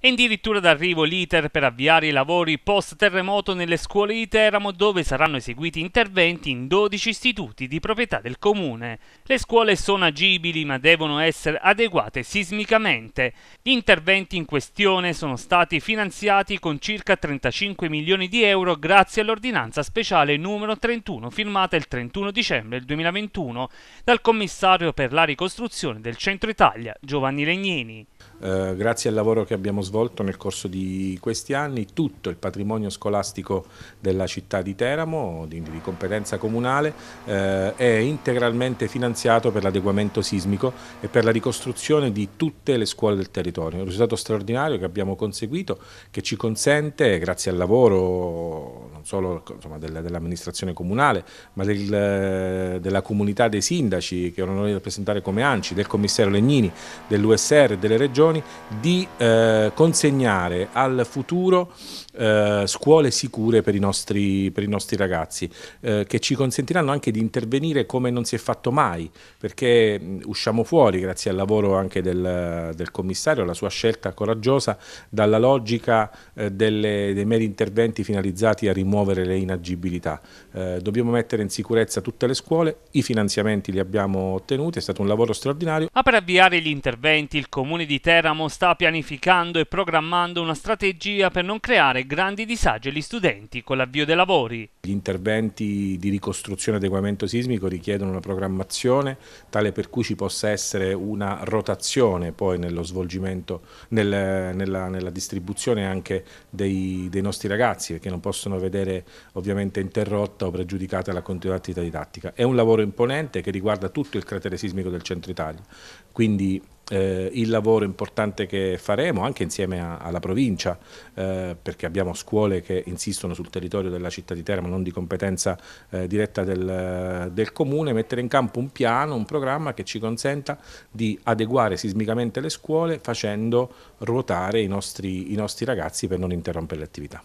È addirittura d'arrivo l'iter per avviare i lavori post-terremoto nelle scuole di Teramo dove saranno eseguiti interventi in 12 istituti di proprietà del comune. Le scuole sono agibili ma devono essere adeguate sismicamente. Gli interventi in questione sono stati finanziati con circa 35 milioni di euro grazie all'ordinanza speciale numero 31 firmata il 31 dicembre 2021 dal commissario per la ricostruzione del centro Italia Giovanni Legnini. Eh, grazie al lavoro che abbiamo svolto nel corso di questi anni, tutto il patrimonio scolastico della città di Teramo, di, di competenza comunale, eh, è integralmente finanziato per l'adeguamento sismico e per la ricostruzione di tutte le scuole del territorio. Un risultato straordinario che abbiamo conseguito, che ci consente, grazie al lavoro solo insomma, dell'amministrazione comunale, ma del, della comunità dei sindaci che ho l'onore di rappresentare come ANCI, del commissario Legnini, dell'USR e delle regioni, di eh, consegnare al futuro eh, scuole sicure per i nostri, per i nostri ragazzi, eh, che ci consentiranno anche di intervenire come non si è fatto mai, perché usciamo fuori, grazie al lavoro anche del, del commissario, alla sua scelta coraggiosa, dalla logica eh, delle, dei meri interventi finalizzati a rimuovere rimuovere le inagibilità. Eh, dobbiamo mettere in sicurezza tutte le scuole, i finanziamenti li abbiamo ottenuti, è stato un lavoro straordinario. A per avviare gli interventi il Comune di Teramo sta pianificando e programmando una strategia per non creare grandi disagi agli studenti con l'avvio dei lavori. Gli interventi di ricostruzione e adeguamento sismico richiedono una programmazione tale per cui ci possa essere una rotazione poi nello svolgimento, nel, nella, nella, distribuzione anche dei, dei nostri ragazzi che non possono vedere essere ovviamente interrotta o pregiudicata la continuità didattica. È un lavoro imponente che riguarda tutto il cratere sismico del centro Italia, quindi eh, il lavoro importante che faremo anche insieme a, alla provincia eh, perché abbiamo scuole che insistono sul territorio della città di Teramo non di competenza eh, diretta del, del, comune mettere in campo un piano, un programma che ci consenta di adeguare sismicamente le scuole facendo ruotare i nostri, i nostri ragazzi per non interrompere le attività